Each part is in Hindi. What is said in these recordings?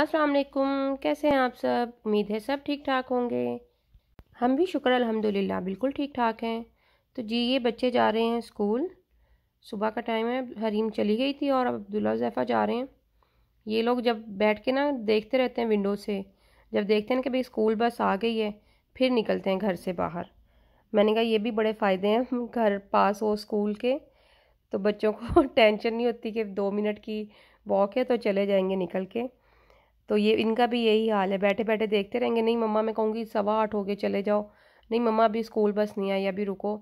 अस्सलाम वालेकुम कैसे हैं आप सब उम्मीद है सब ठीक ठाक होंगे हम भी शुक्र अल्हम्दुलिल्लाह बिल्कुल ठीक ठाक हैं तो जी ये बच्चे जा रहे हैं स्कूल सुबह का टाइम है हरीम चली गई थी और अब अब्दुल्ला जैफ़ा जा रहे हैं ये लोग जब बैठ के ना देखते रहते हैं विंडो से जब देखते हैं कि भाई स्कूल बस आ गई है फिर निकलते हैं घर से बाहर मैंने कहा ये भी बड़े फ़ायदे हैं घर पास हो स्कूल के तो बच्चों को टेंशन नहीं होती कि दो मिनट की वॉक है तो चले जाएंगे निकल के तो ये इनका भी यही हाल है बैठे बैठे देखते रहेंगे नहीं मम्मा मैं कहूँगी सवा आठ हो गए चले जाओ नहीं मम्मा अभी स्कूल बस नहीं आई अभी रुको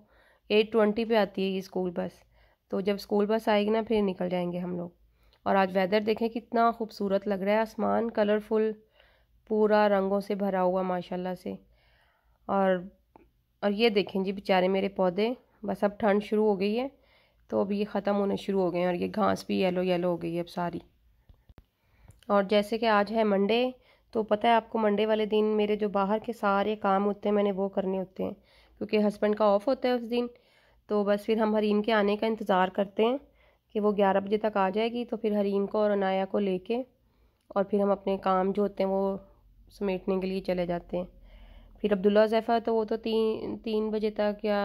एट ट्वेंटी पर आती है ये स्कूल बस तो जब स्कूल बस आएगी ना फिर निकल जाएंगे हम लोग और आज वेदर देखें कितना खूबसूरत लग रहा है आसमान कलरफुल पूरा रंगों से भरा हुआ माशाल्लाह से और और ये देखें जी बेचारे मेरे पौधे बस अब ठंड शुरू हो गई है तो अब ये ख़त्म होने शुरू हो गए हैं और ये घास भी येलो येलो हो गई है अब सारी और जैसे कि आज है मंडे तो पता है आपको मंडे वाले दिन मेरे जो बाहर के सारे काम होते हैं मैंने वो करने होते हैं क्योंकि हस्बैंड का ऑफ़ होता है उस दिन तो बस फिर हम हरीम के आने का इंतज़ार करते हैं कि वो ग्यारह बजे तक आ जाएगी तो फिर हरीम को और अनाया को लेके और फिर हम अपने काम जो होते हैं वो समेटने के लिए चले जाते हैं फिर अब्दुल्ला जैफ़ा तो वो तो तीन तीन बजे तक या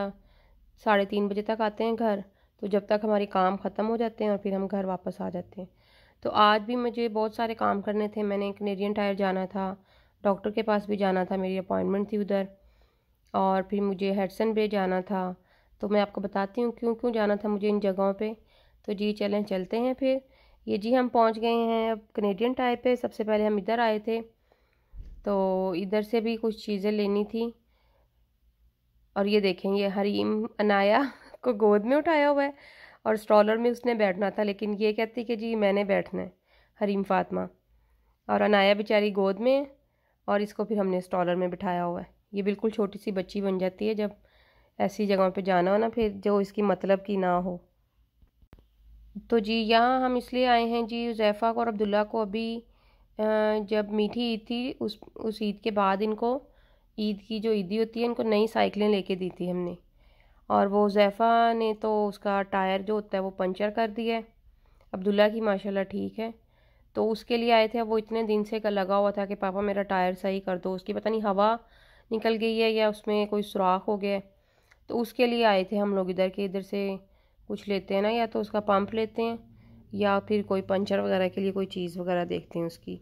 साढ़े तीन बजे तक आते हैं घर तो जब तक हमारे काम ख़त्म हो जाते हैं और फिर हम घर वापस आ जाते हैं तो आज भी मुझे बहुत सारे काम करने थे मैंने कनेडियन टायर जाना था डॉक्टर के पास भी जाना था मेरी अपॉइंटमेंट थी उधर और फिर मुझे हेडसन बे जाना था तो मैं आपको बताती हूँ क्यों क्यों जाना था मुझे इन जगहों पे तो जी चलें चलते हैं फिर ये जी हम पहुँच गए हैं अब कनेडियन टायर पे सबसे पहले हम इधर आए थे तो इधर से भी कुछ चीज़ें लेनी थी और ये देखें ये हरीम अनाया को गोद में उठाया हुआ है और स्ट्रॉलर में उसने बैठना था लेकिन ये कहती कि जी मैंने बैठना है हरीम फातमा और अनाया बेचारी गोद में और इसको फिर हमने स्टॉलर में बिठाया हुआ है ये बिल्कुल छोटी सी बच्ची बन जाती है जब ऐसी जगहों पे जाना हो ना फिर जो इसकी मतलब की ना हो तो जी यहाँ हम इसलिए आए हैं जी जैफ़ा को और अब्दुल्ला को अभी जब मीठी ईद थी उस उस ईद के बाद इनको ईद की जो ईदी होती है इनको नई साइकिलें लेके दी थी हमने और वो जैफ़ा ने तो उसका टायर जो होता है वो पंचर कर दिया है अब्दुल्ला की माशाल्लाह ठीक है तो उसके लिए आए थे वो इतने दिन से का लगा हुआ था कि पापा मेरा टायर सही कर दो उसकी पता नहीं हवा निकल गई है या उसमें कोई सुराख हो गया तो उसके लिए आए थे हम लोग इधर के इधर से कुछ लेते हैं ना या तो उसका पंप लेते हैं या फिर कोई पंचर वगैरह के लिए कोई चीज़ वगैरह देखते हैं उसकी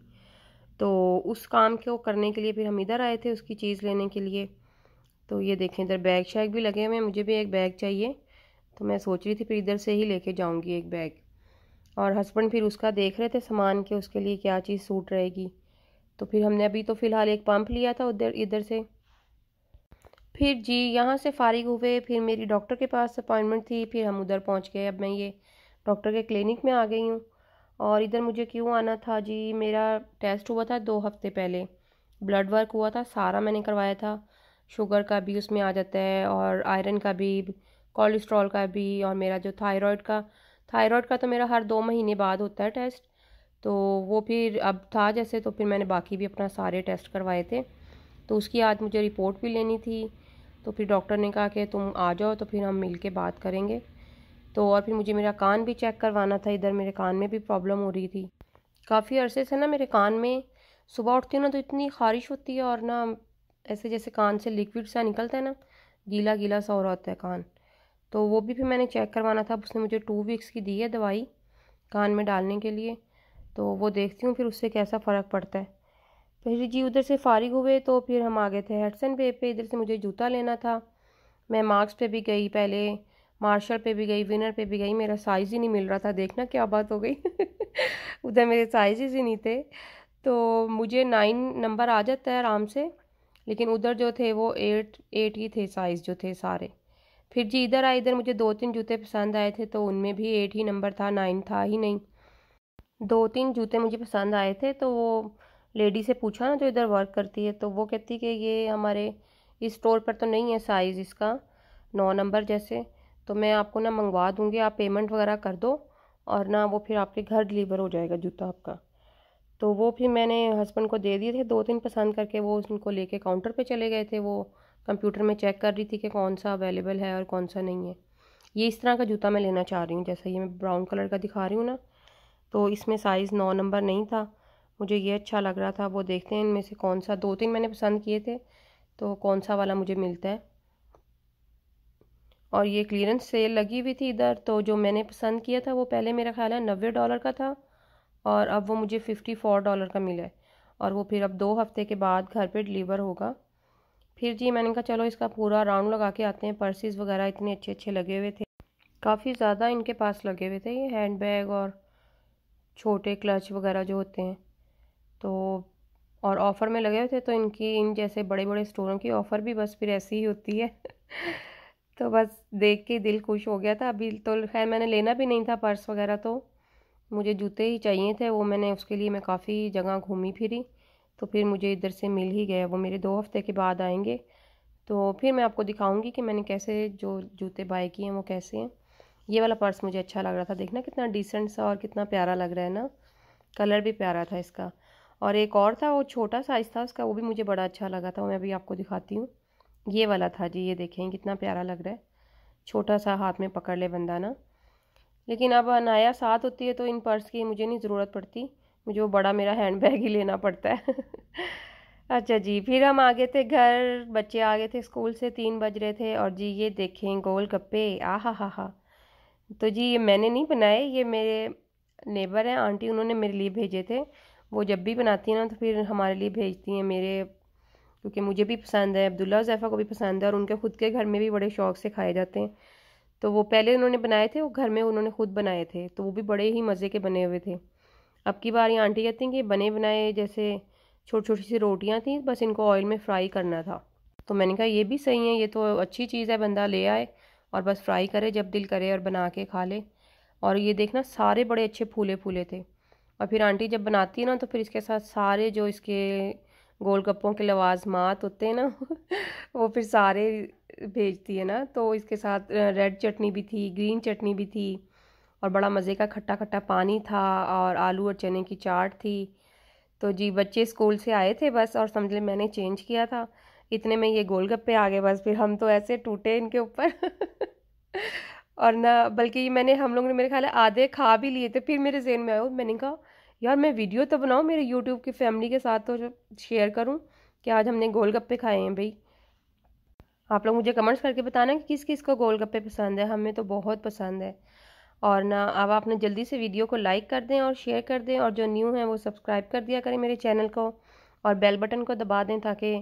तो उस काम को करने के लिए फिर हम इधर आए थे उसकी चीज़ लेने के लिए तो ये देखें इधर बैग शैग भी लगे हुए हैं मुझे भी एक बैग चाहिए तो मैं सोच रही थी फिर इधर से ही लेके जाऊंगी एक बैग और हस्बैंड फिर उसका देख रहे थे सामान के उसके लिए क्या चीज़ सूट रहेगी तो फिर हमने अभी तो फ़िलहाल एक पंप लिया था उधर इधर से फिर जी यहाँ से फारिग हुए फिर मेरी डॉक्टर के पास अपॉइंटमेंट थी फिर हम उधर पहुँच गए अब मैं ये डॉक्टर के क्लिनिक में आ गई हूँ और इधर मुझे क्यों आना था जी मेरा टेस्ट हुआ था दो हफ्ते पहले ब्लड वर्क हुआ था सारा मैंने करवाया था शुगर का भी उसमें आ जाता है और आयरन का भी कोलेस्ट्रॉल का भी और मेरा जो थायराइड का थायराइड का तो मेरा हर दो महीने बाद होता है टेस्ट तो वो फिर अब था जैसे तो फिर मैंने बाकी भी अपना सारे टेस्ट करवाए थे तो उसकी आज मुझे रिपोर्ट भी लेनी थी तो फिर डॉक्टर ने कहा कि तुम आ जाओ तो फिर हम मिल के बात करेंगे तो और फिर मुझे मेरा कान भी चेक करवाना था इधर मेरे कान में भी प्रॉब्लम हो रही थी काफ़ी अरसे से ना मेरे कान में सुबह उठती हूँ ना तो इतनी ख़ारिश होती है और ना ऐसे जैसे कान से लिक्विड सा निकलता है ना गीला गीला सा हो रहा होता है कान तो वो भी फिर मैंने चेक करवाना था उसने मुझे टू वीक्स की दी है दवाई कान में डालने के लिए तो वो देखती हूँ फिर उससे कैसा फ़र्क पड़ता है फिर तो जी उधर से फारिग हुए तो फिर हम आ गए थे हेडसन पे पे इधर से मुझे जूता लेना था मैं मार्क्स पे भी गई पहले मार्शल पे भी गई विनर पे भी गई मेरा साइज़ ही नहीं मिल रहा था देखना क्या बात हो गई उधर मेरे साइज ही नहीं थे तो मुझे नाइन नंबर आ जाता है आराम से लेकिन उधर जो थे वो एट एट ही थे साइज़ जो थे सारे फिर जी इधर आए इधर मुझे दो तीन जूते पसंद आए थे तो उनमें भी एट ही नंबर था नाइन था ही नहीं दो तीन जूते मुझे पसंद आए थे तो वो लेडी से पूछा ना जो इधर वर्क करती है तो वो कहती कि ये हमारे इस स्टोर पर तो नहीं है साइज़ इसका नौ नंबर जैसे तो मैं आपको ना मंगवा दूँगी आप पेमेंट वगैरह कर दो और ना वो फिर आपके घर डिलीवर हो जाएगा जूता आपका तो वो फिर मैंने हस्बैंड को दे दिए थे दो तीन पसंद करके वो उनको लेके काउंटर पे चले गए थे वो कंप्यूटर में चेक कर रही थी कि कौन सा अवेलेबल है और कौन सा नहीं है ये इस तरह का जूता मैं लेना चाह रही हूँ जैसा ये मैं ब्राउन कलर का दिखा रही हूँ ना तो इसमें साइज़ नौ नंबर नहीं था मुझे ये अच्छा लग रहा था वो देखते हैं इनमें से कौन सा दो तीन मैंने पसंद किए थे तो कौन सा वाला मुझे मिलता है और ये क्लियरेंस सेल लगी हुई थी इधर तो जो मैंने पसंद किया था वो पहले मेरा ख्याल है नब्बे डॉलर का था और अब वो मुझे फ़िफ्टी फोर डॉलर का मिला है और वो फिर अब दो हफ्ते के बाद घर पे डिलीवर होगा फिर जी मैंने कहा चलो इसका पूरा राउंड लगा के आते हैं पर्सेस वगैरह इतने अच्छे अच्छे लगे हुए थे काफ़ी ज़्यादा इनके पास लगे हुए थे ये हैंड बैग और छोटे क्लच वगैरह जो होते हैं तो और ऑफ़र में लगे हुए थे तो इनकी इन जैसे बड़े बड़े स्टोरों की ऑफ़र भी बस फिर ऐसी ही होती है तो बस देख के दिल खुश हो गया था अभी तो खैर मैंने लेना भी नहीं था पर्स वगैरह तो मुझे जूते ही चाहिए थे वो मैंने उसके लिए मैं काफ़ी जगह घूमी फिरी तो फिर मुझे इधर से मिल ही गया वो मेरे दो हफ्ते के बाद आएंगे तो फिर मैं आपको दिखाऊंगी कि मैंने कैसे जो जूते बाय किए हैं वो कैसे हैं ये वाला पर्स मुझे अच्छा लग रहा था देखना कितना डिसेंट सा और कितना प्यारा लग रहा है ना कलर भी प्यारा था इसका और एक और था वो छोटा साइज़ था उसका वो भी मुझे बड़ा अच्छा लगा था मैं अभी आपको दिखाती हूँ ये वाला था जी ये देखें कितना प्यारा लग रहा है छोटा सा हाथ में पकड़ ले बंदा ना लेकिन अब अनाया साथ होती है तो इन पर्स की मुझे नहीं ज़रूरत पड़ती मुझे वो बड़ा मेरा हैंड बैग ही लेना पड़ता है अच्छा जी फिर हम आ गए थे घर बच्चे आ गए थे स्कूल से तीन बज रहे थे और जी ये देखें गोल गप्पे आ हा हा हा तो जी ये मैंने नहीं बनाए ये मेरे नेबर हैं आंटी उन्होंने मेरे लिए भेजे थे वो जब भी बनाती हैं ना तो फिर हमारे लिए भेजती हैं मेरे क्योंकि मुझे भी पसंद है अब्दुल्ला जैफ़ा को भी पसंद है और उनके खुद के घर में भी बड़े शौक़ से खाए जाते हैं तो वो पहले उन्होंने बनाए थे वो घर में उन्होंने खुद बनाए थे तो वो भी बड़े ही मज़े के बने हुए थे अब की बार ये आंटी कहती हैं कि बने बनाए जैसे छोटी छोटी सी रोटियाँ थी बस इनको ऑयल में फ्राई करना था तो मैंने कहा ये भी सही है ये तो अच्छी चीज़ है बंदा ले आए और बस फ्राई करे जब दिल करे और बना के खा ले और ये देखना सारे बड़े अच्छे फूले फूले थे और फिर आंटी जब बनाती है ना तो फिर इसके साथ सारे जो इसके गोलगप्पों के लवाजमात होते हैं ना वो फिर सारे भेजती है ना तो इसके साथ रेड चटनी भी थी ग्रीन चटनी भी थी और बड़ा मज़े का खट्टा खट्टा पानी था और आलू और चने की चाट थी तो जी बच्चे स्कूल से आए थे बस और समझ लें मैंने चेंज किया था इतने में ये गोलगप्पे आ गए बस फिर हम तो ऐसे टूटे इनके ऊपर और ना बल्कि मैंने हम लोगों ने मेरे ख्याल आधे खा भी लिए थे फिर मेरे जेन में आयो मैंने कहा यार मैं वीडियो तो बनाऊँ मेरे यूट्यूब की फैमिली के साथ तो शेयर करूँ कि आज हमने गोलगप्पे खाए हैं भाई आप लोग मुझे कमेंट्स करके बताना कि किस किस को गोलगप्पे पसंद है हमें तो बहुत पसंद है और ना अब आपने जल्दी से वीडियो को लाइक कर दें और शेयर कर दें और जो न्यू हैं वो सब्सक्राइब कर दिया करें मेरे चैनल को और बेल बटन को दबा दें ताकि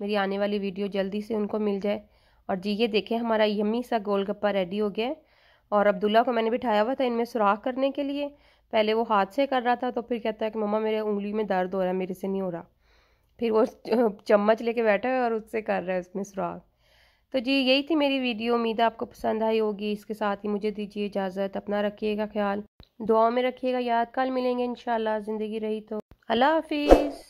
मेरी आने वाली वीडियो जल्दी से उनको मिल जाए और जी ये देखें हमारा यमी सा गोलगप्पा रेडी हो गया और अब्दुल्ला को मैंने बिठाया हुआ था इनमें सुराख करने के लिए पहले वो हाथ से कर रहा था तो फिर कहता है कि मम्मा मेरे उंगली में दर्द हो रहा है मेरे से नहीं हो रहा फिर वो चम्मच लेके बैठा है और उससे कर रहा है उसमें सुराख तो जी यही थी मेरी वीडियो उम्मीद आपको पसंद आई होगी इसके साथ ही मुझे दीजिए इजाज़त अपना रखिएगा ख्याल दुआ में रखिएगा याद कल मिलेंगे इन ज़िंदगी रही तो अल्लाह हाफिज़